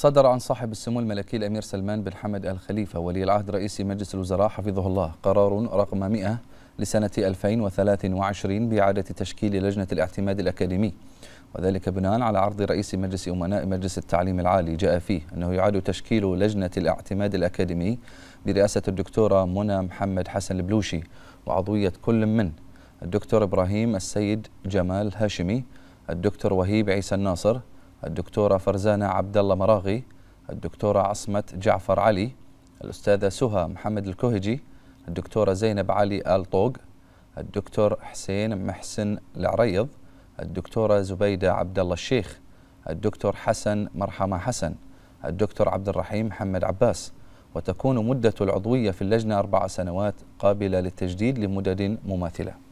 صدر عن صاحب السمو الملكي الأمير سلمان بن حمد آل خليفة ولي العهد رئيس مجلس الوزراء حفظه الله قرار رقم 100 لسنة 2023 بإعادة تشكيل لجنة الاعتماد الأكاديمي وذلك بناء على عرض رئيس مجلس أمناء مجلس التعليم العالي جاء فيه أنه يعاد تشكيل لجنة الاعتماد الأكاديمي برئاسة الدكتورة منى محمد حسن البلوشي وعضوية كل من الدكتور إبراهيم السيد جمال هاشمي الدكتور وهيب عيسى الناصر الدكتورة فرزانة عبد الله مراغي الدكتورة عصمة جعفر علي الأستاذة سهى محمد الكوهجي الدكتورة زينب علي آل طوق الدكتور حسين محسن العريض الدكتورة زبيدة عبد الله الشيخ الدكتور حسن مرحمة حسن الدكتور عبد الرحيم محمد عباس وتكون مدة العضوية في اللجنة أربع سنوات قابلة للتجديد لمدد مماثلة